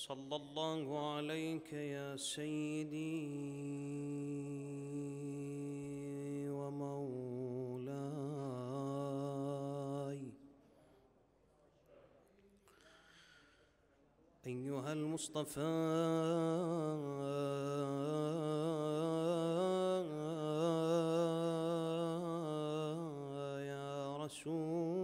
صلى الله عليك يا سيدي ومولاي ايها المصطفى يا رسول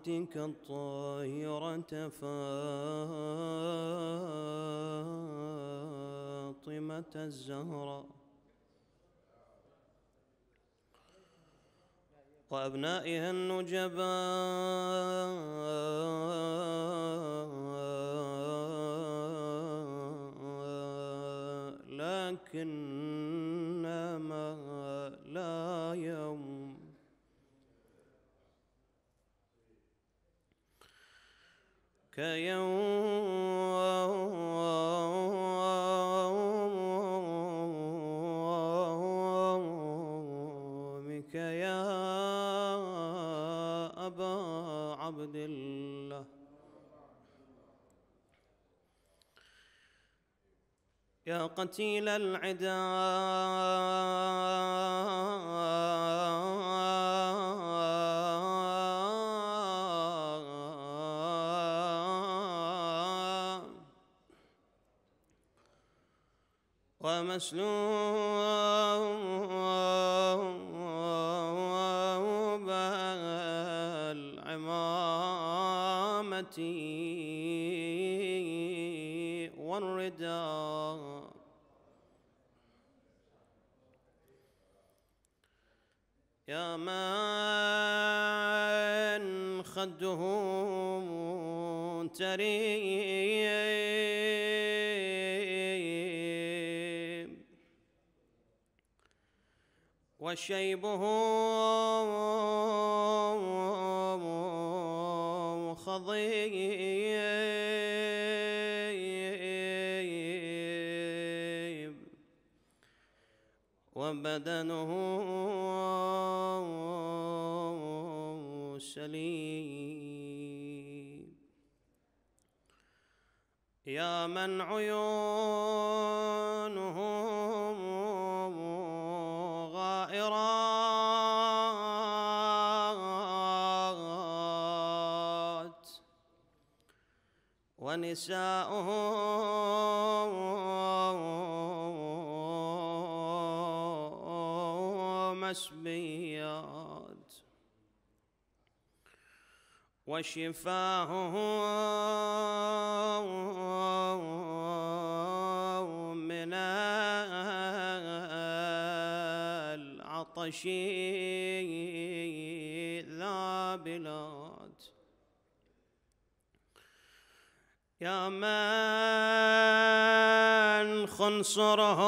رفعتك الطاهرة فاطمة الزهراء وأبنائها النجباء لكن كيومك يا أبا عبد الله يا قتيل العدا وأسلوب العمامة والرداء يا من خده تريد وشيبه خضيب وبدنه سليم يا من عيون النساء مسبيات وشفاهه من العطش ذابلات يا من خنصرهم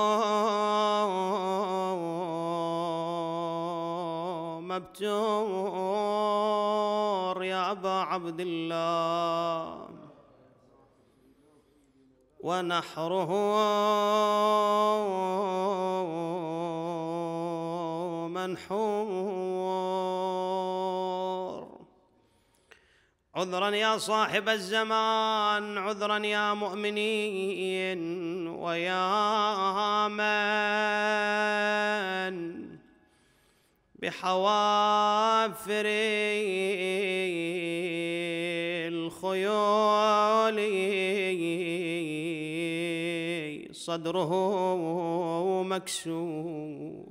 مبتور يا أبا عبد الله ونحره منحور عذرا يا صاحب الزمان عذرا يا مؤمنين ويا من بحوافر الخيول صدره مكسور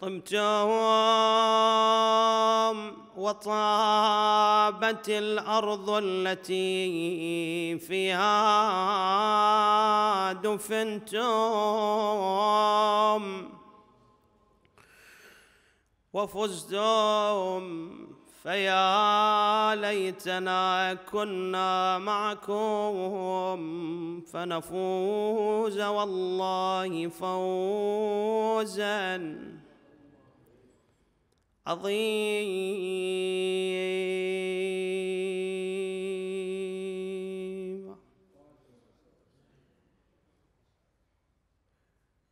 طمتم وطابت الارض التي فيها دفنتم وفزتم فيا ليتنا كنا معكم فنفوز والله فوزا عظيم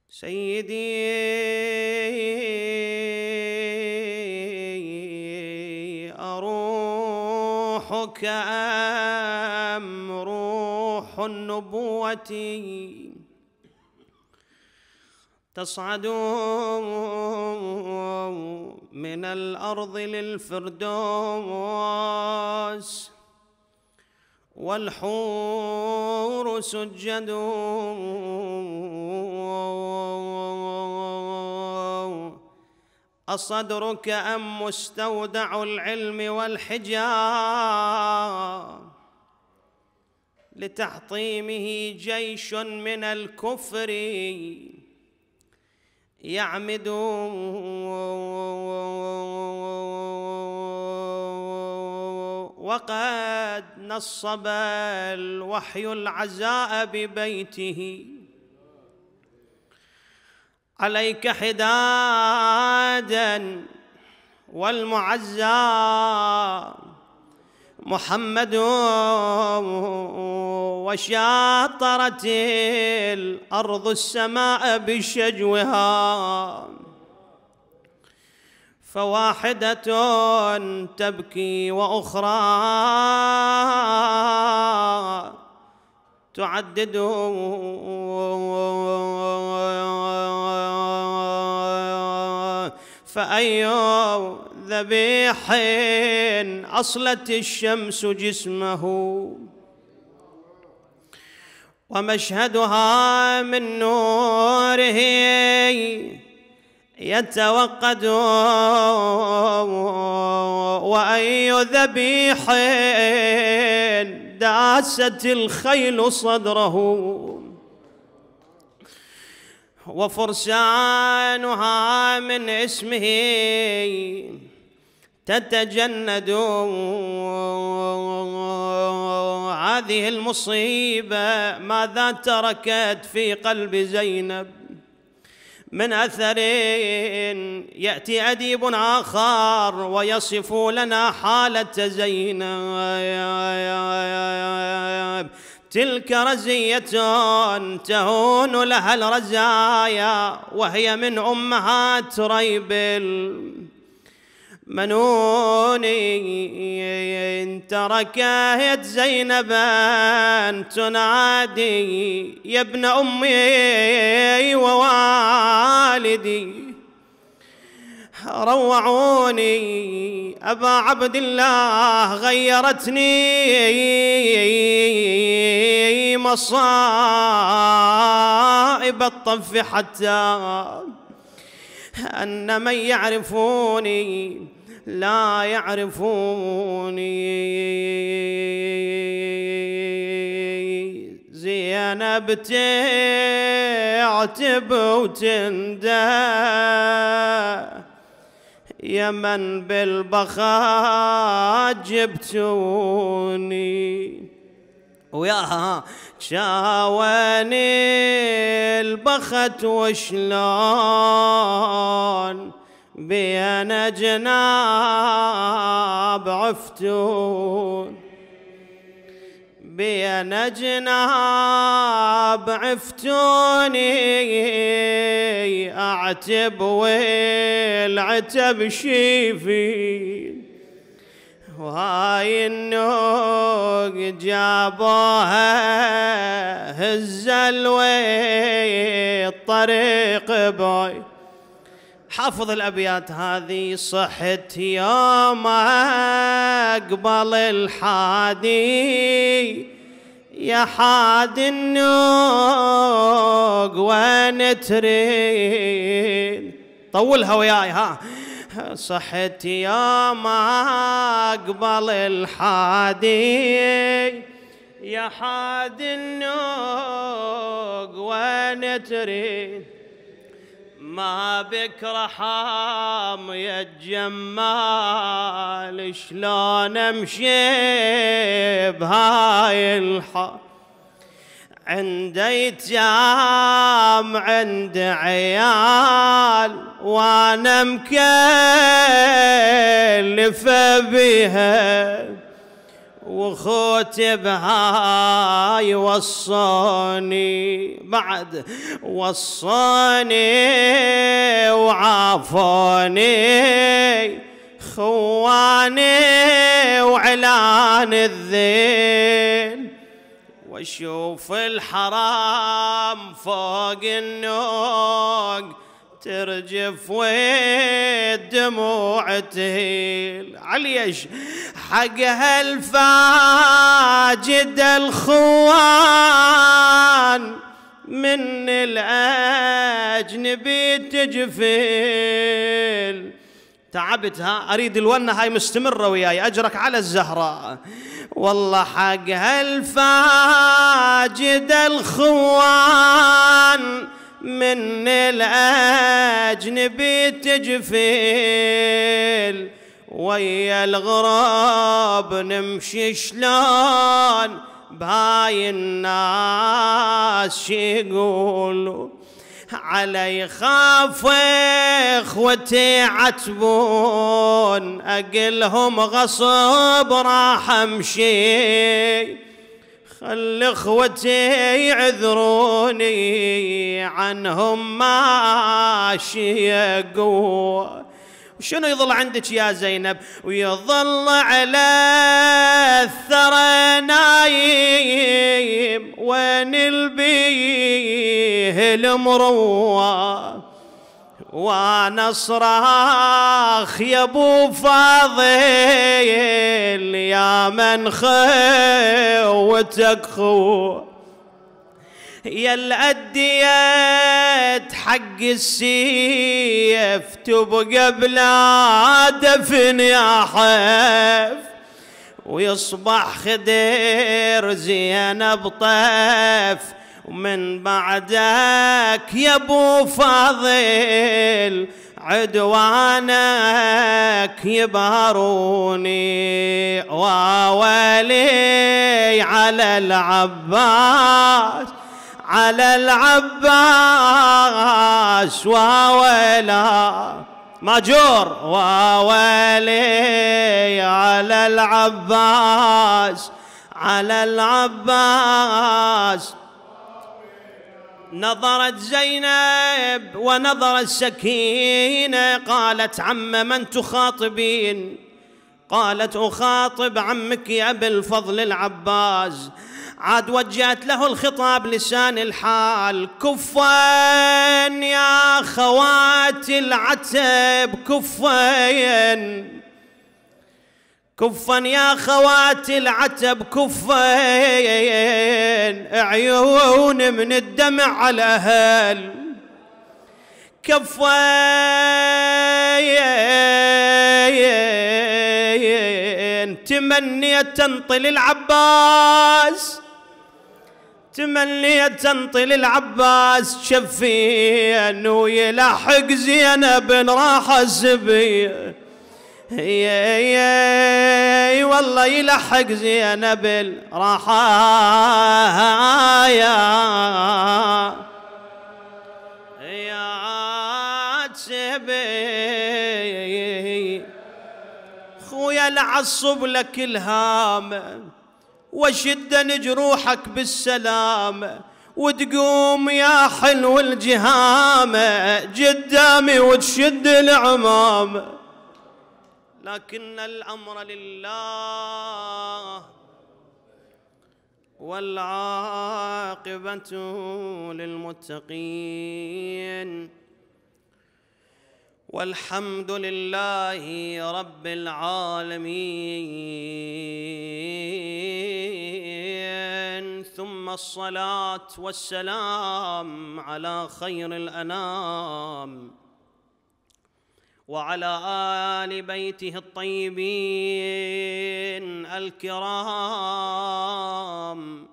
سيدي أروحك أم روح النبوة تصعدون من الارض للفردوس والحور سجد أصدرك أم مستودع العلم والحجاب لتحطيمه جيش من الكفر يعمدون وقد نصب الوحي العزاء ببيته عليك حدادا والمعزى محمد وشاطرت الارض السماء بشجوها فواحده تبكي واخرى تعدد فأي ذبيح أصلت الشمس جسمه ومشهدها من نوره يتوقد وأي ذبيح داست الخيل صدره وفرسانها من اسمه تتجند هذه المصيبة ماذا تركت في قلب زينب من أثر يأتي أديب آخر ويصف لنا حالة زينب تلك رزية تهون لها الرزايا وهي من أمهات ريب منوني تركاه ان تنادي يا ابن أمي ووالدي روعوني أبا عبد الله غيرتني مصائب الطف حتى أن من يعرفوني لا يعرفوني زينب تعتب وتندى يمن بالبخاء جبتوني وياها شاواني البخت وشلون بين جناب عفتون بين جناب عفتوني اعتب والعتب شيفين وهاي النوق جابوها هز الوي الطريق بعيد حافظ الأبيات هذه صحت يوم أقبل الحادي يا حاد النوق وين تريد طولها وياي ها صحت يا ما اقبل الحادي يا حاد النوق وين تريد ما بك رحام يا الجمال شلون امشي بهاي الحال عند ايتام عند عيال وانا مكلف بها وخوتي بهاي وصاني بعد وصاني وعافاني خواني وعلان الذين واشوف الحرام فوق النوق ترجف ودموع تهيل عليش حق هالفاجد الخوان من الأجنبي تجفل تعبت ها أريد الونة هاي مستمرة وياي أجرك على الزهراء والله حق هالفاجد الخوان من الأجنبي تجفل ويا الغراب نمشي شلون بهاي الناس شيقولوا يقولوا علي خاف اخوتي عتبون اقلهم غصب راح امشي خل اخوتي يعذروني عنهم ما قوة شنو يظل عندك يا زينب ويظل على الثرى نايم وين البيه المروه وانا صراخ يا ابو فاضل يا من خوتك خو يا الأديت حق السيف تبقى بلا دفن يا حف ويصبح خدير زينب طيف ومن بعدك يا ابو فاضل عدوانك يبهروني وولي على العباس على العباس وولا ماجور وويلي على العباس على العباس نظرت زينب ونظرت سكينة قالت عم من تخاطبين قالت أخاطب عمك يا أبي الفضل العباس عاد وجهت له الخطاب لسان الحال كفين يا خوات العتب كفين كفا يا خوات العتب كفين عيون من الدمع على الأهل كفين تمنيت تنطي للعباس تمنيت تنطي للعباس شفين ويلاحق زينب راح الزبين اي إيه، إيه، والله يلحق زينب الرحايا يا تسبي خويا العصب لك الهامة وشد جروحك بالسلامة وتقوم يا حلو الجهامة جدامي وتشد العمامة لكن الامر لله والعاقبه للمتقين والحمد لله رب العالمين ثم الصلاه والسلام على خير الانام وعلى ال بيته الطيبين الكرام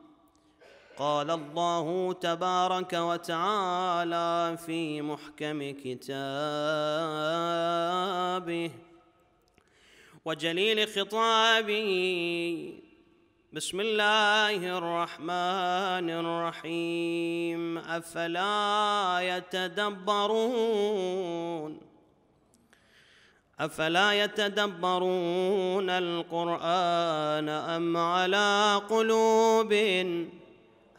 قال الله تبارك وتعالى في محكم كتابه وجليل خطابه بسم الله الرحمن الرحيم افلا يتدبرون أفلا يتدبرون القرآن أم على قلوب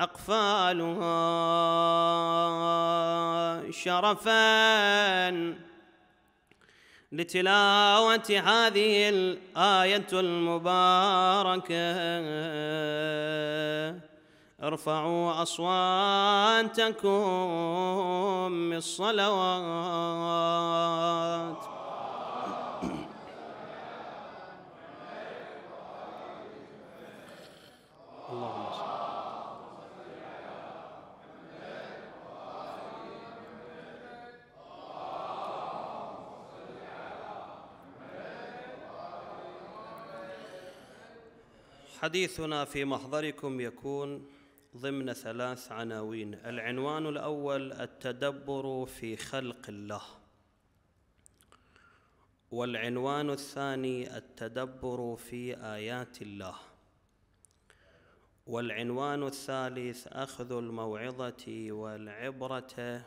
أقفالها شرفا لتلاوة هذه الآية المباركة ارفعوا أصواتكم بالصلوات حديثنا في محضركم يكون ضمن ثلاث عناوين العنوان الاول التدبر في خلق الله والعنوان الثاني التدبر في ايات الله والعنوان الثالث اخذ الموعظه والعبره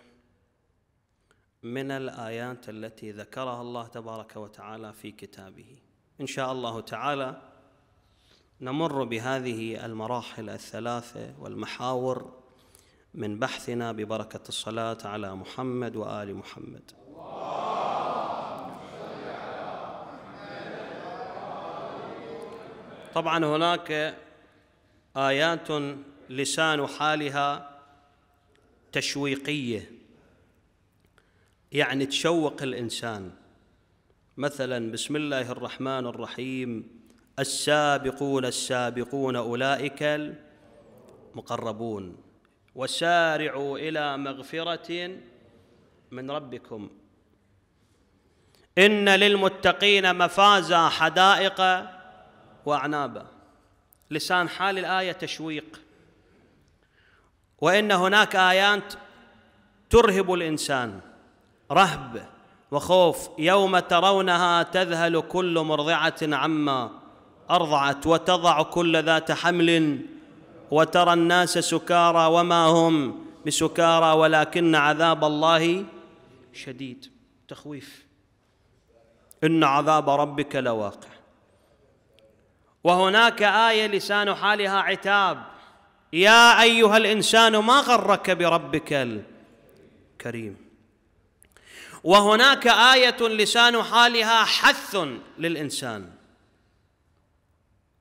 من الايات التي ذكرها الله تبارك وتعالى في كتابه ان شاء الله تعالى نمر بهذه المراحل الثلاثه والمحاور من بحثنا ببركه الصلاه على محمد وال محمد طبعا هناك ايات لسان حالها تشويقيه يعني تشوق الانسان مثلا بسم الله الرحمن الرحيم السابقون السابقون أولئك المقربون وسارعوا إلى مغفرة من ربكم إن للمتقين مفازا حدائق وأعنابا لسان حال الآية تشويق وإن هناك آيات ترهب الإنسان رهب وخوف يوم ترونها تذهل كل مرضعة عما أرضعت وتضع كل ذات حمل وترى الناس سكارى وما هم بسكارى ولكن عذاب الله شديد تخويف إن عذاب ربك لواقع وهناك آية لسان حالها عتاب يا أيها الإنسان ما غرك بربك الكريم وهناك آية لسان حالها حث للإنسان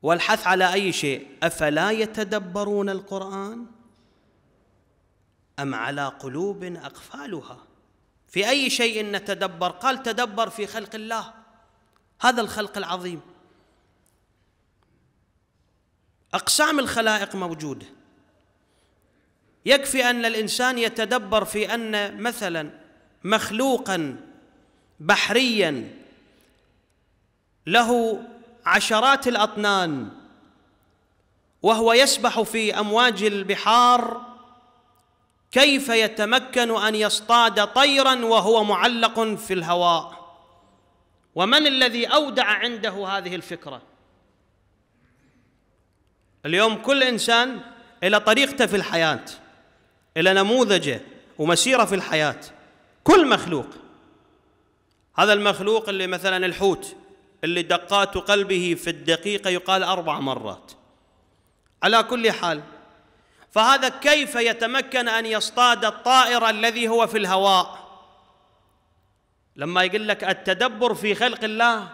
والحث على اي شيء افلا يتدبرون القران ام على قلوب اقفالها في اي شيء نتدبر قال تدبر في خلق الله هذا الخلق العظيم اقسام الخلائق موجوده يكفي ان الانسان يتدبر في ان مثلا مخلوقا بحريا له عشرات الاطنان وهو يسبح في امواج البحار كيف يتمكن ان يصطاد طيرا وهو معلق في الهواء ومن الذي اودع عنده هذه الفكره اليوم كل انسان الى طريقته في الحياه الى نموذجه ومسيره في الحياه كل مخلوق هذا المخلوق اللي مثلا الحوت اللي دقات قلبه في الدقيقة يقال أربع مرات على كل حال فهذا كيف يتمكن أن يصطاد الطائر الذي هو في الهواء لما يقول لك التدبر في خلق الله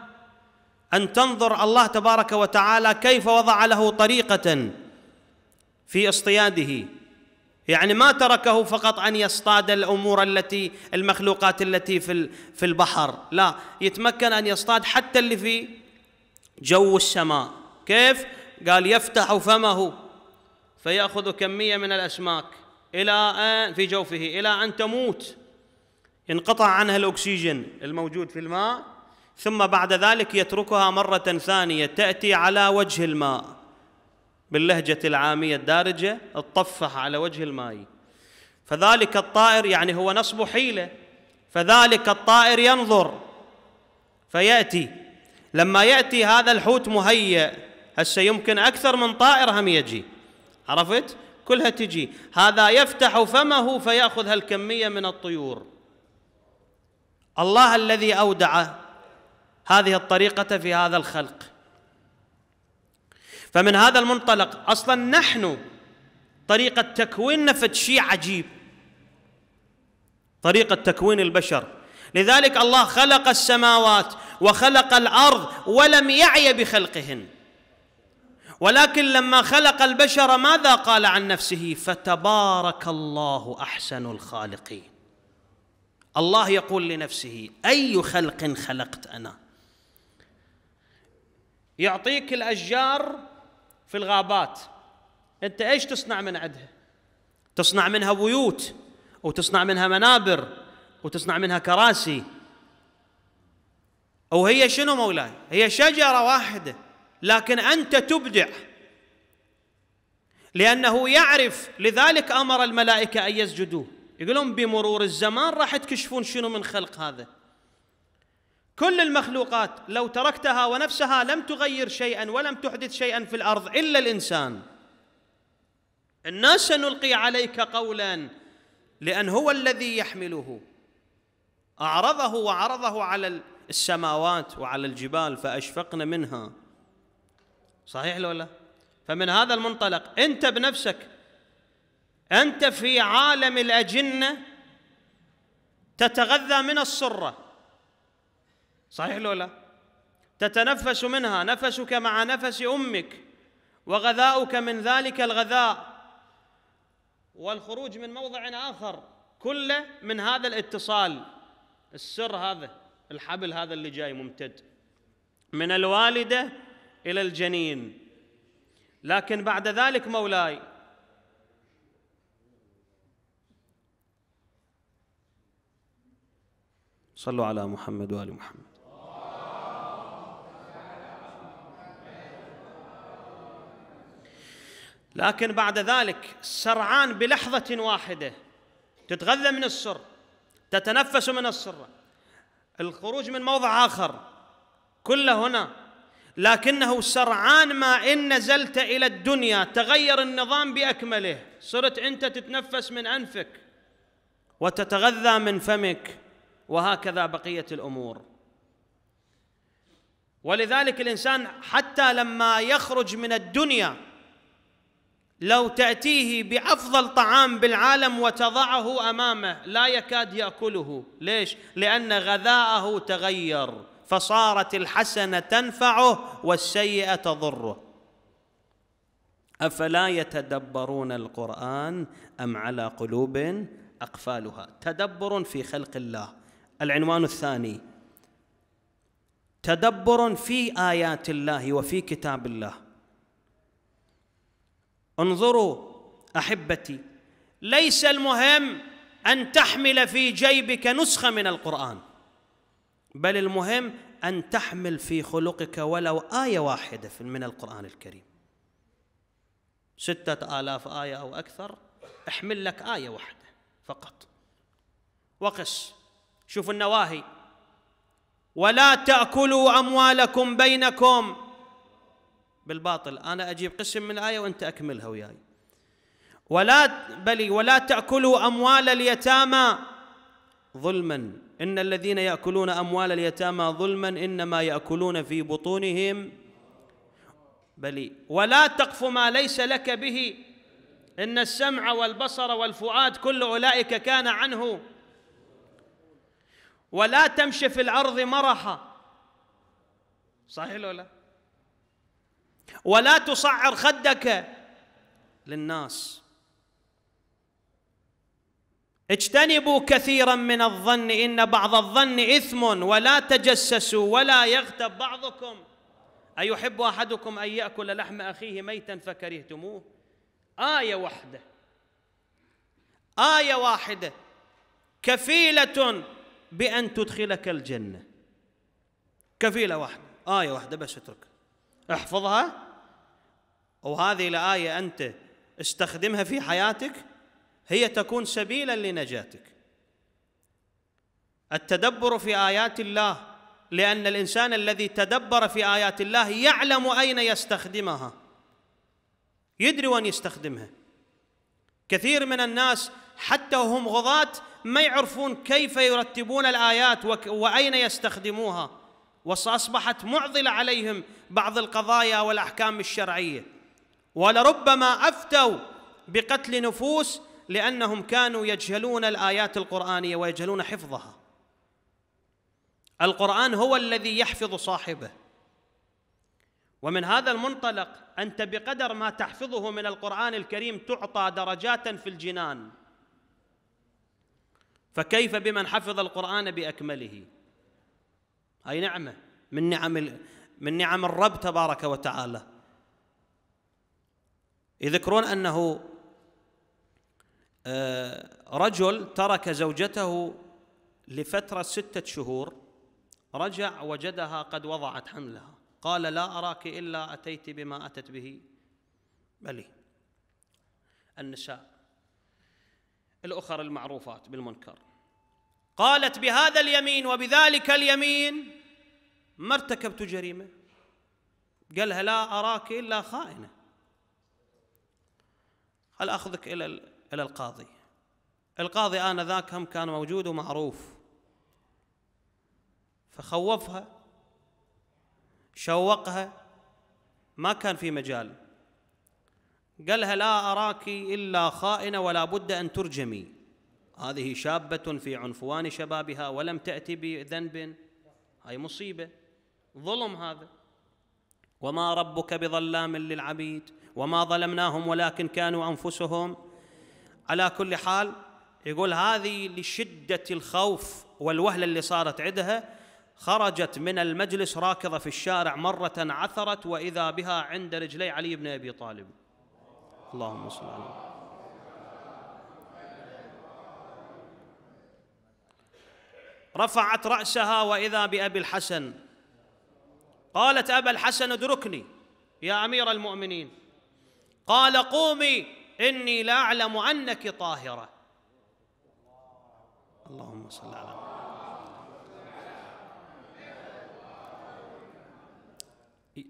أن تنظر الله تبارك وتعالى كيف وضع له طريقة في اصطياده يعني ما تركه فقط ان يصطاد الامور التي المخلوقات التي في في البحر لا يتمكن ان يصطاد حتى اللي في جو السماء كيف قال يفتح فمه فياخذ كميه من الاسماك الى ان في جوفه الى ان تموت انقطع عنها الاكسجين الموجود في الماء ثم بعد ذلك يتركها مره ثانيه تاتي على وجه الماء باللهجة العامية الدارجة الطفح على وجه الماء فذلك الطائر يعني هو نصب حيلة فذلك الطائر ينظر فيأتي لما يأتي هذا الحوت مهيأ هسه يمكن أكثر من طائر هم يجي عرفت؟ كلها تجي هذا يفتح فمه فيأخذ هالكمية من الطيور الله الذي أودع هذه الطريقة في هذا الخلق فمن هذا المنطلق اصلا نحن طريقه تكويننا فد شيء عجيب طريقه تكوين البشر لذلك الله خلق السماوات وخلق الارض ولم يعي بخلقهن ولكن لما خلق البشر ماذا قال عن نفسه فتبارك الله احسن الخالقين الله يقول لنفسه اي خلق خلقت انا يعطيك الاشجار في الغابات انت ايش تصنع من عندها تصنع منها بيوت وتصنع منها منابر وتصنع منها كراسي او هي شنو مولاي هي شجره واحده لكن انت تبدع لانه يعرف لذلك امر الملائكه ان يسجدوه يقولون بمرور الزمان راح تكشفون شنو من خلق هذا كل المخلوقات لو تركتها ونفسها لم تغير شيئا ولم تحدث شيئا في الارض الا الانسان الناس سنلقي عليك قولا لان هو الذي يحمله اعرضه وعرضه على السماوات وعلى الجبال فاشفقن منها صحيح لو لا فمن هذا المنطلق انت بنفسك انت في عالم الاجنه تتغذى من الصره صحيح لو لا تتنفس منها نفسك مع نفس أمك وغذاؤك من ذلك الغذاء والخروج من موضع آخر كله من هذا الاتصال السر هذا الحبل هذا اللي جاي ممتد من الوالدة إلى الجنين لكن بعد ذلك مولاي صلوا على محمد وآل محمد لكن بعد ذلك سرعان بلحظة واحدة تتغذى من السر تتنفس من السر الخروج من موضع آخر كله هنا لكنه سرعان ما إن نزلت إلى الدنيا تغير النظام بأكمله صرت أنت تتنفس من أنفك وتتغذى من فمك وهكذا بقية الأمور ولذلك الإنسان حتى لما يخرج من الدنيا لو تأتيه بأفضل طعام بالعالم وتضعه أمامه لا يكاد يأكله ليش؟ لأن غذاءه تغير فصارت الحسنة تنفعه والسيئة تضره أفلا يتدبرون القرآن أم على قلوب أقفالها تدبر في خلق الله العنوان الثاني تدبر في آيات الله وفي كتاب الله انظروا احبتي ليس المهم ان تحمل في جيبك نسخه من القران بل المهم ان تحمل في خلقك ولو ايه واحده من القران الكريم سته الاف ايه او اكثر احمل لك ايه واحده فقط وقس شوف النواهي ولا تاكلوا اموالكم بينكم بالباطل انا اجيب قسم من الايه وانت اكملها وياي ولا بل ولا تاكلوا اموال اليتامى ظلما ان الذين ياكلون اموال اليتامى ظلما انما ياكلون في بطونهم بل ولا تقف ما ليس لك به ان السمع والبصر والفؤاد كل اولئك كان عنه ولا تمشي في الارض مرحا صحيح ولا ولا تصعر خدك للناس اجتنبوا كثيرا من الظن ان بعض الظن اثم ولا تجسسوا ولا يغتب بعضكم ايحب احدكم ان ياكل لحم اخيه ميتا فكرهتموه ايه واحده ايه واحده كفيله بان تدخلك الجنه كفيله واحده ايه واحده بس اتركها احفظها وهذه الآية أنت استخدمها في حياتك هي تكون سبيلا لنجاتك التدبر في آيات الله لأن الإنسان الذي تدبر في آيات الله يعلم أين يستخدمها يدري وين يستخدمها كثير من الناس حتى وهم غضاة ما يعرفون كيف يرتبون الآيات وأين يستخدموها وأصبحت معضلة عليهم بعض القضايا والأحكام الشرعية ولربما أفتوا بقتل نفوس لأنهم كانوا يجهلون الآيات القرآنية ويجهلون حفظها القرآن هو الذي يحفظ صاحبه ومن هذا المنطلق أنت بقدر ما تحفظه من القرآن الكريم تعطى درجات في الجنان فكيف بمن حفظ القرآن بأكمله؟ هاي نعمة من نعم من نعم الرب تبارك وتعالى يذكرون أنه آه، رجل ترك زوجته لفترة ستة شهور رجع وجدها قد وضعت حملها قال لا أراك إلا أتيت بما أتت به بلي النساء الأخر المعروفات بالمنكر قالت بهذا اليمين وبذلك اليمين ما ارتكبت جريمه قال لها لا اراك الا خائنه هل اخذك الى الى القاضي القاضي انذاك هم كان موجود ومعروف فخوفها شوقها ما كان في مجال قالها لا أراك إلا خائنة ولا بد أن ترجمي هذه شابة في عنفوان شبابها ولم تأتي بذنب هاي مصيبة ظلم هذا وما ربك بظلام للعبيد وما ظلمناهم ولكن كانوا أنفسهم على كل حال يقول هذه لشدة الخوف والوهلة اللي صارت عندها خرجت من المجلس راكضة في الشارع مرة عثرت وإذا بها عند رجلي علي بن أبي طالب اللهم صل على محمد رفعت رأسها وإذا بأبي الحسن قالت أبا الحسن ادركني يا أمير المؤمنين قال قومي إني لا أعلم أنك طاهرة اللهم صل على محمد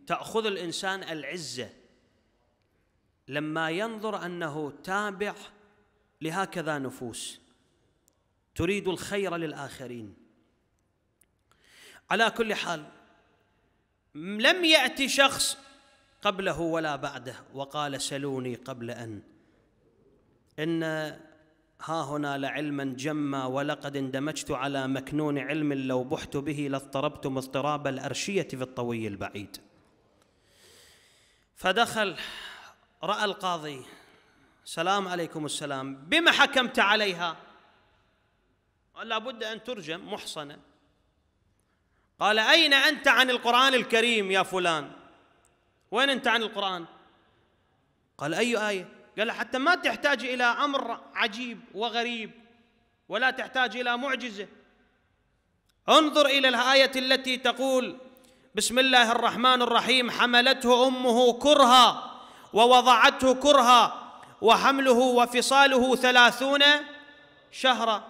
تأخذ الإنسان العزة لما ينظر أنه تابع لهكذا نفوس تريد الخير للآخرين على كل حال لم يأتي شخص قبله ولا بعده وقال سلوني قبل أن إن ها هنا لعلما جما ولقد اندمجت على مكنون علم لو بحت به لاضطربت مضطراب الأرشية في الطوي البعيد فدخل رأى القاضي سلام عليكم السلام بما حكمت عليها لا بد أن ترجم محصنة قال أين أنت عن القرآن الكريم يا فلان وين أنت عن القرآن قال أي آية قال حتى ما تحتاج إلى أمر عجيب وغريب ولا تحتاج إلى معجزة انظر إلى الآية التي تقول بسم الله الرحمن الرحيم حملته أمه كرها ووضعته كرها وحمله وفصاله ثلاثون شهرا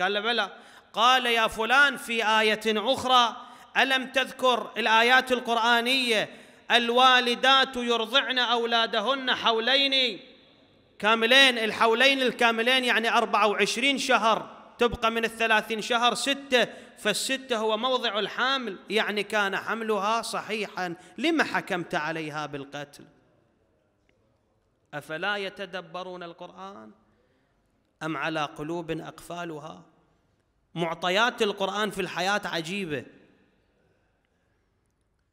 قال له بلى قال يا فلان في آية أخرى ألم تذكر الآيات القرآنية الوالدات يرضعن أولادهن حولين كاملين الحولين الكاملين يعني أربعة وعشرين شهر تبقى من الثلاثين شهر ستة فالستة هو موضع الحامل يعني كان حملها صحيحا لما حكمت عليها بالقتل أفلا يتدبرون القرآن أم على قلوب أقفالها معطيات القرآن في الحياة عجيبة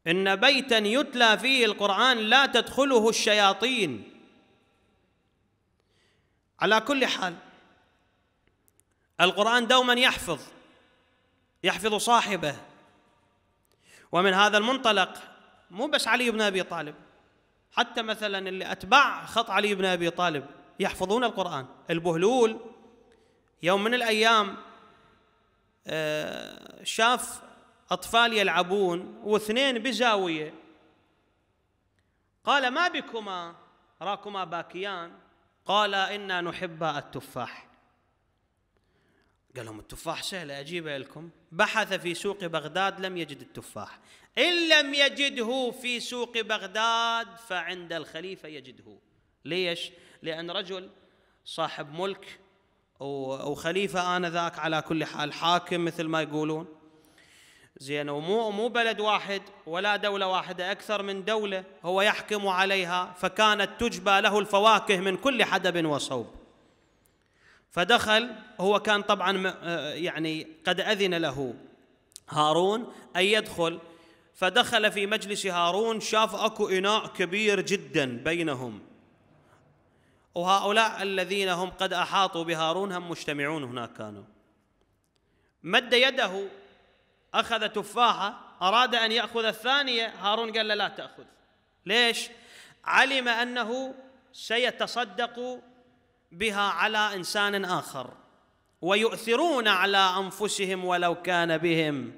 إن بيتا يتلى فيه القرآن لا تدخله الشياطين على كل حال القرآن دوما يحفظ يحفظ صاحبه ومن هذا المنطلق مو بس علي بن أبي طالب حتى مثلا اللي أتباع خط علي بن أبي طالب يحفظون القرآن البهلول يوم من الأيام آه، شاف أطفال يلعبون واثنين بزاوية قال ما بكما راكما باكيان قال إنا نحب التفاح قال لهم التفاح سهلة أجيبه لكم بحث في سوق بغداد لم يجد التفاح إن لم يجده في سوق بغداد فعند الخليفة يجده ليش؟ لأن رجل صاحب ملك أو خليفة آنذاك على كل حال حاكم مثل ما يقولون زين ومو مو بلد واحد ولا دولة واحدة أكثر من دولة هو يحكم عليها فكانت تجبى له الفواكه من كل حدب وصوب فدخل هو كان طبعا آه، يعني قد أذن له هارون أن يدخل فدخل في مجلس هارون شاف أكو إناء كبير جدا بينهم وهؤلاء الذين هم قد أحاطوا بهارون هم مجتمعون هناك كانوا مد يده أخذ تفاحة أراد أن يأخذ الثانية هارون قال له لا تأخذ ليش؟ علم أنه سيتصدق بها على إنسان آخر ويؤثرون على أنفسهم ولو كان بهم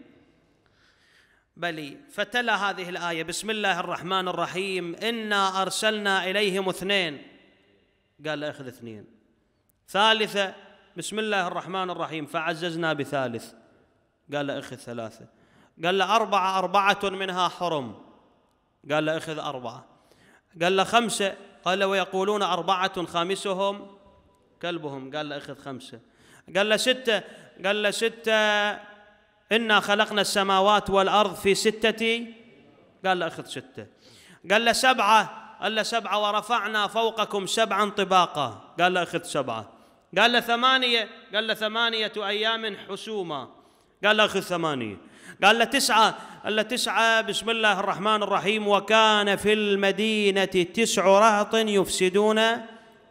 بلي فتلا هذه الآية بسم الله الرحمن الرحيم إنا أرسلنا إليهم اثنين قال له اخذ اثنين ثالثة بسم الله الرحمن الرحيم فعززنا بثالث قال له اخذ ثلاثة قال له أربعة أربعة منها حرم قال له اخذ أربعة قال له خمسة قال له ويقولون أربعة خامسهم كلبهم قال له اخذ خمسة قال له ستة قال له ستة إنا خلقنا السماوات والأرض في ستة قال له اخذ ستة قال له سبعة قال له سبعة ورفعنا فوقكم سبعا طباقا قال له أخذ سبعة قال له ثمانية قال له ثمانية أيام حسوما قال له أخذ ثمانية قال له تسعة قال له تسعة بسم الله الرحمن الرحيم وكان في المدينة تسع رهط يفسدون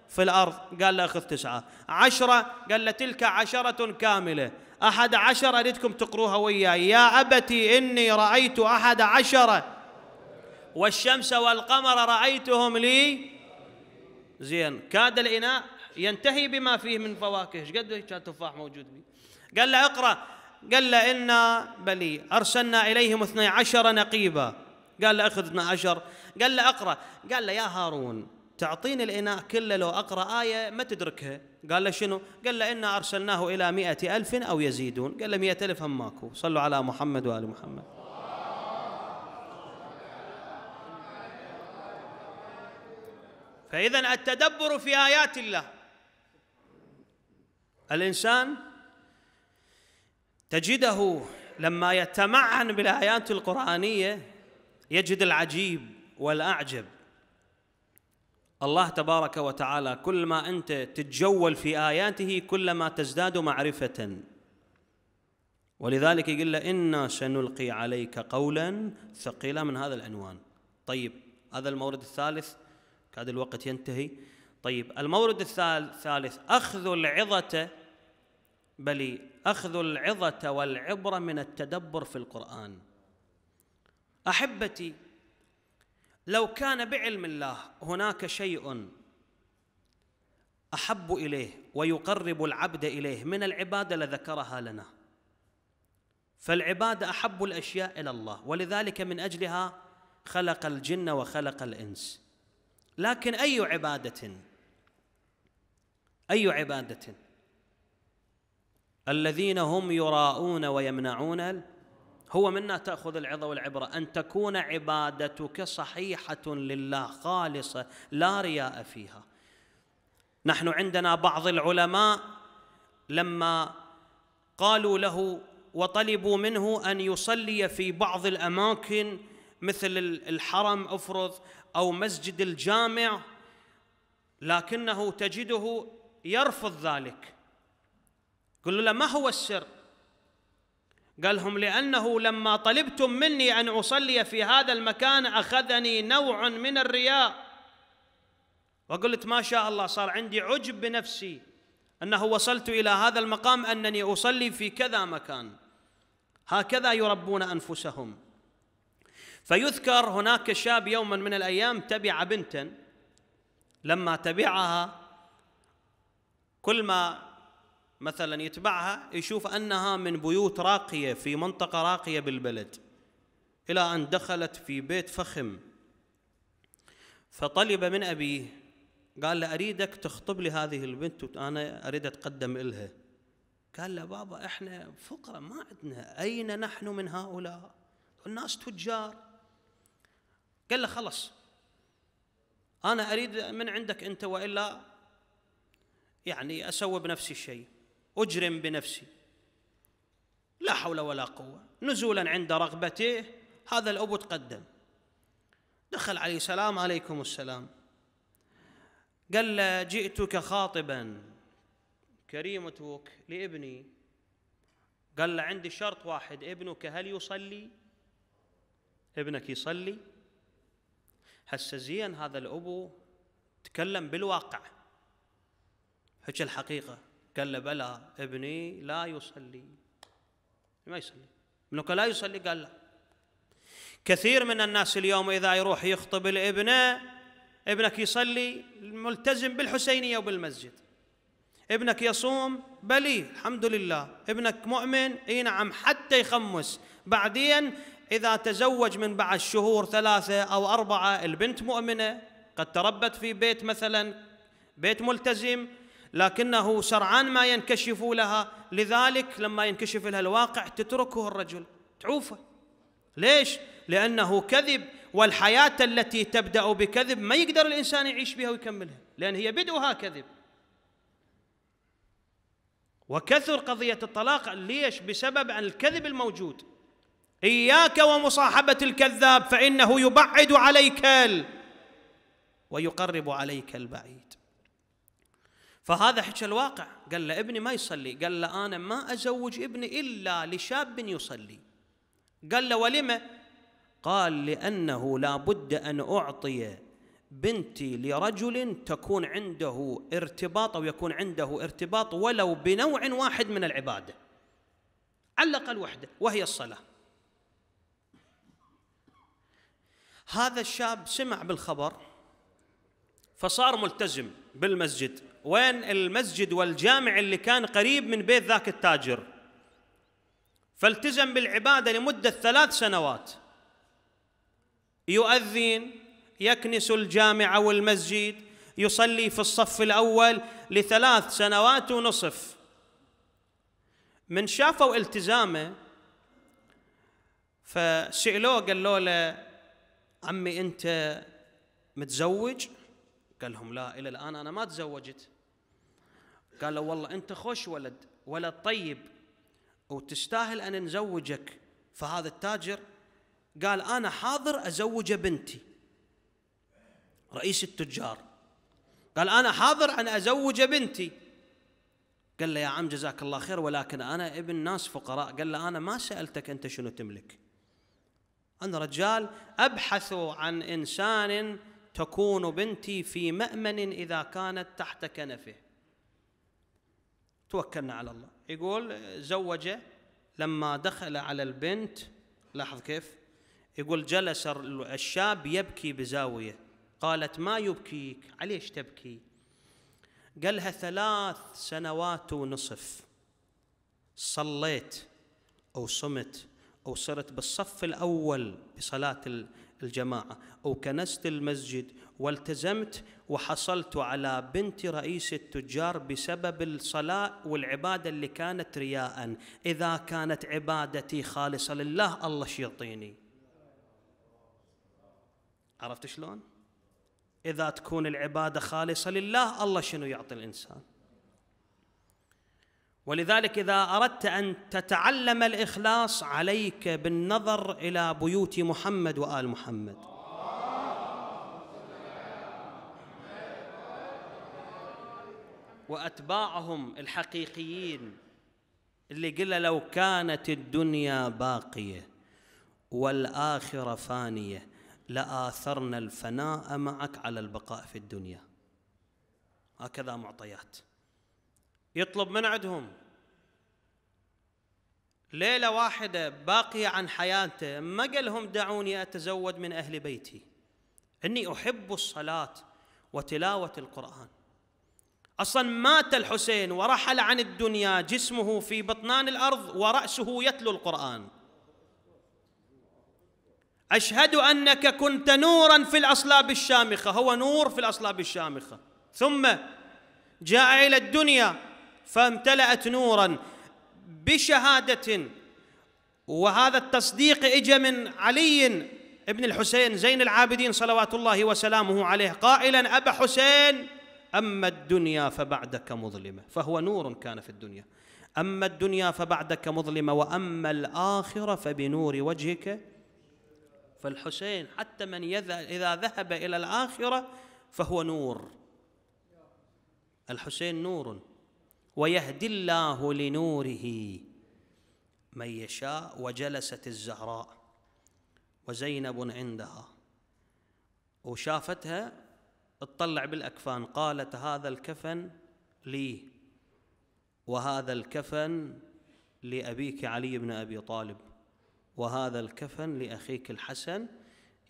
في الأرض قال له أخذ تسعة عشرة قال له تلك عشرة كاملة أحد عشر أريدكم تقروها وياي يا أبتي إني رأيت أحد عشرة والشمس والقمر رأيتهم لي زين كاد الإناء ينتهي بما فيه من فواكه ايش قد كان تفاح موجود بيه قال له اقرأ قال له إنا بلي أرسلنا إليهم اثني عشر نقيبا قال له أخذ اثني عشر قال له أقرأ قال له يا هارون تعطيني الإناء كله لو أقرأ آية ما تدركها قال له شنو قال له إنا أرسلناه إلى مئة ألف أو يزيدون قال له مئة ألف هم ماكو صلوا على محمد وآل محمد فإذا التدبر في آيات الله الإنسان تجده لما يتمعن بالآيات القرآنية يجد العجيب والأعجب الله تبارك وتعالى كل ما أنت تتجول في آياته كلما تزداد معرفة ولذلك يقول له إنا سنلقي عليك قولا ثقيلا من هذا العنوان طيب هذا المورد الثالث كاد الوقت ينتهي طيب المورد الثالث أخذ العظة بل أخذ العظة والعبرة من التدبر في القرآن أحبتي لو كان بعلم الله هناك شيء أحب إليه ويقرب العبد إليه من العبادة لذكرها لنا فالعبادة أحب الأشياء إلى الله ولذلك من أجلها خلق الجن وخلق الإنس لكن أي عبادة أي عبادة الذين هم يراءون ويمنعون هو منا تأخذ العظة والعبرة أن تكون عبادتك صحيحة لله خالصة لا رياء فيها نحن عندنا بعض العلماء لما قالوا له وطلبوا منه أن يصلي في بعض الأماكن مثل الحرم أفرض او مسجد الجامع لكنه تجده يرفض ذلك قل له ما هو السر قال لهم لانه لما طلبتم مني ان اصلي في هذا المكان اخذني نوع من الرياء وقلت ما شاء الله صار عندي عجب بنفسي انه وصلت الى هذا المقام انني اصلي في كذا مكان هكذا يربون انفسهم فيذكر هناك شاب يوما من الأيام تبع بنتا لما تبعها كل ما مثلا يتبعها يشوف أنها من بيوت راقية في منطقة راقية بالبلد إلى أن دخلت في بيت فخم فطلب من أبيه قال له أريدك تخطب لي هذه البنت وأنا أريد أتقدم إلها قال له بابا إحنا فقراء ما عندنا أين نحن من هؤلاء الناس تجار قال له خلص أنا أريد من عندك أنت وإلا يعني أسوي بنفسي شيء أجرم بنفسي لا حول ولا قوة نزولا عند رغبته هذا الأب تقدم دخل عليه السلام عليكم السلام قال له جئتك خاطبا كريمتك لابني قال له عندي شرط واحد ابنك هل يصلي ابنك يصلي هسه زين هذا الابو تكلم بالواقع حكى الحقيقه قال له بلى ابني لا يصلي ما يصلي ابنك لا يصلي قال لا كثير من الناس اليوم اذا يروح يخطب لابنه ابنك يصلي ملتزم بالحسينيه وبالمسجد ابنك يصوم بلي الحمد لله ابنك مؤمن اي نعم حتى يخمس بعدين إذا تزوج من بعد شهور ثلاثة أو أربعة البنت مؤمنة قد تربت في بيت مثلا بيت ملتزم لكنه سرعان ما ينكشف لها لذلك لما ينكشف لها الواقع تتركه الرجل تعوفه ليش؟ لأنه كذب والحياة التي تبدأ بكذب ما يقدر الإنسان يعيش بها ويكملها لأن هي بدؤها كذب وكثر قضية الطلاق ليش؟ بسبب الكذب الموجود إياك ومصاحبة الكذاب فإنه يبعد عليك ويقرب عليك البعيد فهذا حكى الواقع قال له ابني ما يصلي قال له أنا ما أزوج ابني إلا لشاب يصلي قال له ولم قال لأنه لا بد أن أعطي بنتي لرجل تكون عنده ارتباط أو يكون عنده ارتباط ولو بنوع واحد من العبادة على الأقل وحده وهي الصلاة هذا الشاب سمع بالخبر فصار ملتزم بالمسجد وين المسجد والجامع اللي كان قريب من بيت ذاك التاجر فالتزم بالعباده لمده ثلاث سنوات يؤذن يكنس الجامع والمسجد يصلي في الصف الاول لثلاث سنوات ونصف من شافوا التزامه فسالوه قالوا له عمي انت متزوج قال لهم لا الى الان انا ما تزوجت قالوا والله انت خوش ولد ولد طيب وتستاهل ان نزوجك فهذا التاجر قال انا حاضر ازوج بنتي رئيس التجار قال انا حاضر ان ازوج بنتي قال له يا عم جزاك الله خير ولكن انا ابن ناس فقراء قال له انا ما سالتك انت شنو تملك أنا رجال أبحث عن إنسان تكون بنتي في مأمن إذا كانت تحت كنفه توكلنا على الله يقول زوجه لما دخل على البنت لاحظ كيف يقول جلس الشاب يبكي بزاوية قالت ما يبكيك عليش تبكي قالها ثلاث سنوات ونصف صليت أو صمت أو صرت بالصف الأول بصلاة الجماعة أو كنست المسجد والتزمت وحصلت على بنت رئيس التجار بسبب الصلاة والعبادة اللي كانت رياء إذا كانت عبادتي خالصة لله الله شيطيني عرفت شلون؟ إذا تكون العبادة خالصة لله الله شنو يعطي الإنسان ولذلك إذا أردت أن تتعلم الإخلاص عليك بالنظر إلى بيوت محمد وآل محمد وأتباعهم الحقيقيين اللي قل لو كانت الدنيا باقية والآخرة فانية لآثرنا الفناء معك على البقاء في الدنيا هكذا معطيات يطلب من عندهم ليلة واحدة باقية عن حياته ما قال لهم دعوني أتزود من أهل بيتي إني أحب الصلاة وتلاوة القرآن أصلا مات الحسين ورحل عن الدنيا جسمه في بطنان الأرض ورأسه يتلو القرآن أشهد أنك كنت نورا في الأصلاب الشامخة هو نور في الأصلاب الشامخة ثم جاء إلى الدنيا فامتلأت نورا بشهادة وهذا التصديق اجى من علي ابن الحسين زين العابدين صلوات الله وسلامه عليه قائلا ابا حسين اما الدنيا فبعدك مظلمه فهو نور كان في الدنيا اما الدنيا فبعدك مظلمه واما الاخره فبنور وجهك فالحسين حتى من اذا ذهب الى الاخره فهو نور الحسين نور ويهدي الله لنوره من يشاء وجلست الزهراء وزينب عندها وشافتها اطلع بالاكفان قالت هذا الكفن لي وهذا الكفن لابيك علي بن ابي طالب وهذا الكفن لاخيك الحسن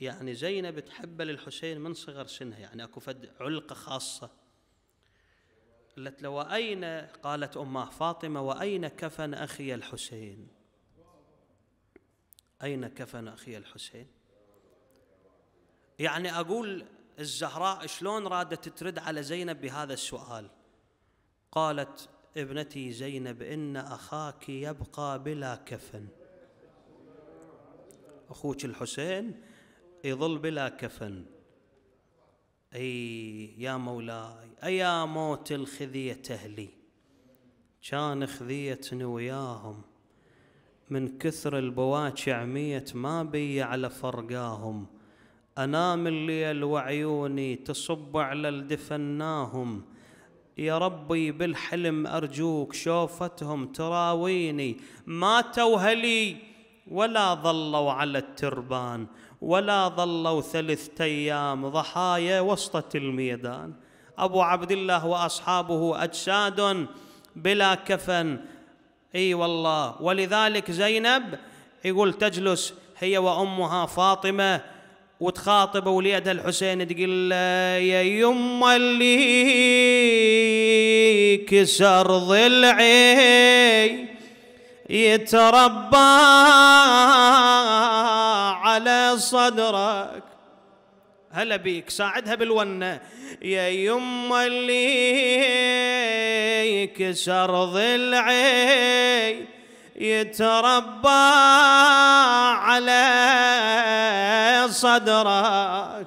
يعني زينب تحب للحسين من صغر سنها يعني اكو فد علقه خاصه قالت له وأين قالت أمه فاطمة وأين كفن أخي الحسين أين كفن أخي الحسين يعني أقول الزهراء شلون رادت ترد على زينب بهذا السؤال قالت ابنتي زينب إن أخاك يبقى بلا كفن أخوك الحسين يظل بلا كفن أي يا مولاي أيا موت الخذية تهلي كان خذيتني وياهم من كثر البواكي عمية ما بي على فرقاهم أنام الليل وعيوني تصب على الدفناهم يا ربي بالحلم أرجوك شوفتهم تراويني ما توهلي ولا ظلوا على التربان ولا ظلوا ثلاثة أيام ضحايا وسطة الميدان أبو عبد الله وأصحابه أجساد بلا كفن اي والله ولذلك زينب يقول تجلس هي وامها فاطمه وتخاطب وليدها الحسين تقول له يا يما اللي كسر ضلعي يتربى على صدرك هلا بيك ساعدها بالونة يا يما اللي يكسر ضلعي يتربى على صدرك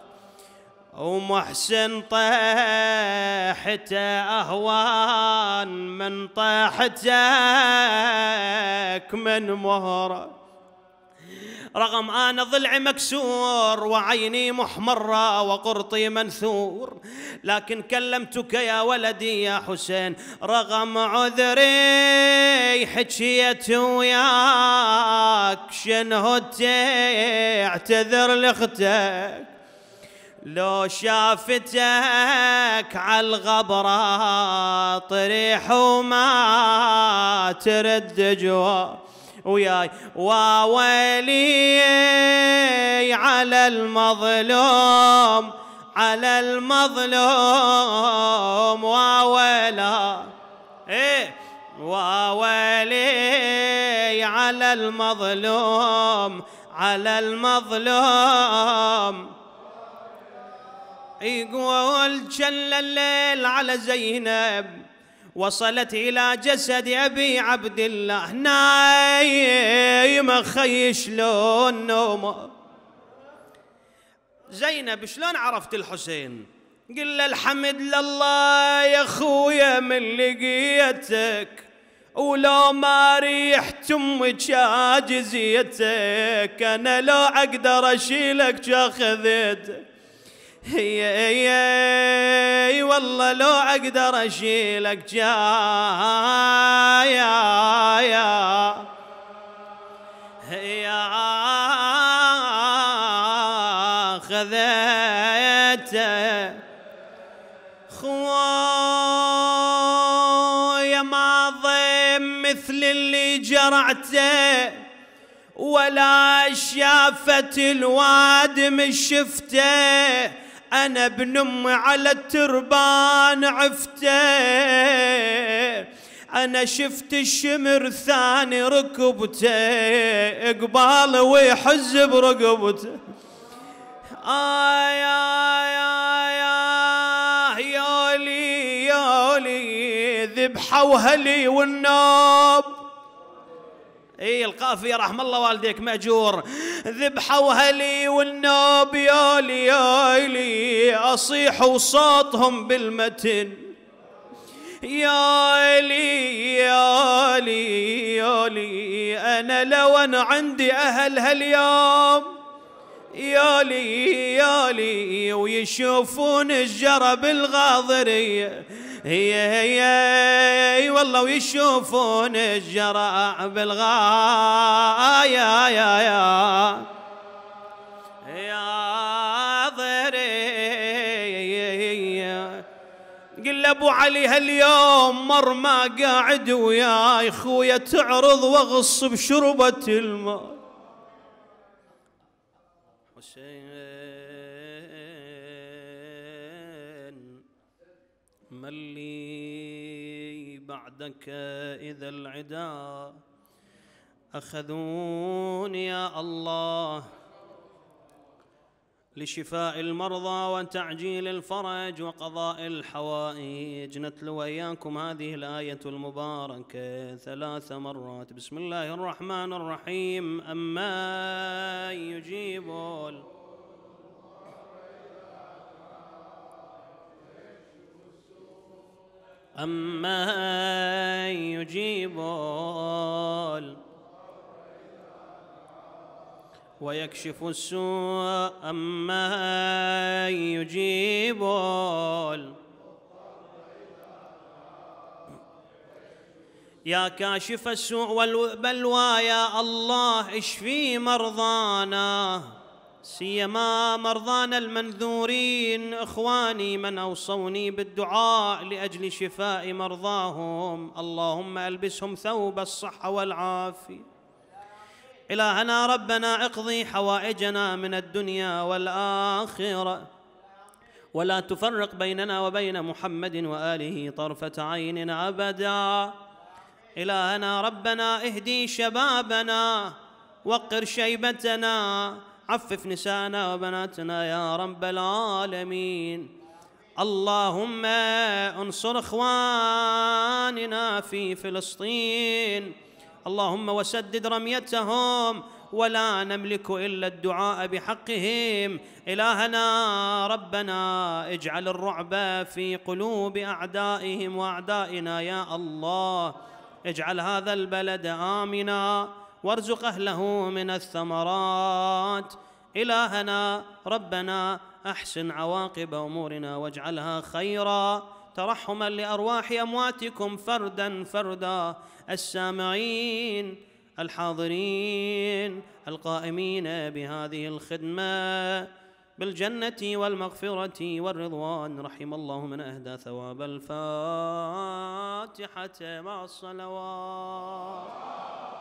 ومحسن طاحته أهوان من طاحتك من مهرك رغم أنا ضلعي مكسور وعيني محمرة وقرطي منثور لكن كلمتك يا ولدي يا حسين رغم عذري حكيت وياك شنهو اعتذر لأختك لو شافتك الغبرة طريح وما ترد جواب وياي وويلي على المظلوم على المظلوم وويلا ايه وويلي على المظلوم على المظلوم يقول جل الليل على زينب وصلت إلى جسد أبي عبد الله نايم خي شلون نومه زينب شلون عرفت الحسين قل له الحمد لله يا خويا من لقيتك ولو ما ريحت امك جزيتك انا لو اقدر اشيلك جاخذتك هي والله لو اقدر اشيلك جايا يا يا خذيته خويا ما ضيم مثل اللي جرعته ولا شافت الوادم شفته أنا ابن أمي على التربان عفته أنا شفت الشمر ثاني ركبته إقبال ويحز برقبته آي آي آي آي يولي يولي ذبحوا هلي والنوب اي القافيه رحم الله والديك ماجور ذبحوا هلي والنوب يالي يالي اصيح وصوتهم بالمتن لي يا لي انا لو انا عندي اهل هاليوم يا لي ويشوفون الجرب الغاضريه هي هي, والله ويشوفون الجرع بالغاية يا يا يا يا ضري قل ابو علي هاليوم مر ما قاعد وياي خويا تعرض واغص بشربة الماء حسين واحمل لي بعدك إذا العدا أخذوني يا الله لشفاء المرضى وتعجيل الفرج وقضاء الحوائج نتلو اياكم هذه الآية المباركة ثلاث مرات بسم الله الرحمن الرحيم أما يجيب أما يجيب ويكشف السوء أما يجيب يا كاشف السوء والبلوى يا الله اشفي مرضانا سيما مرضانا المنذورين اخواني من اوصوني بالدعاء لاجل شفاء مرضاهم اللهم البسهم ثوب الصحه والعافيه الهنا ربنا اقضي حوائجنا من الدنيا والاخره ولا تفرق بيننا وبين محمد واله طرفه عين ابدا الهنا ربنا اهدي شبابنا وقر شيبتنا عفف نسانا وبناتنا يا رب العالمين اللهم انصر اخواننا في فلسطين اللهم وسدد رميتهم ولا نملك الا الدعاء بحقهم الهنا ربنا اجعل الرعب في قلوب اعدائهم واعدائنا يا الله اجعل هذا البلد امنا وارزق اهله من الثمرات الهنا ربنا احسن عواقب امورنا واجعلها خيرا ترحما لارواح امواتكم فردا فردا السامعين الحاضرين القائمين بهذه الخدمه بالجنه والمغفره والرضوان رحم الله من اهدى ثواب الفاتحه مع الصلوات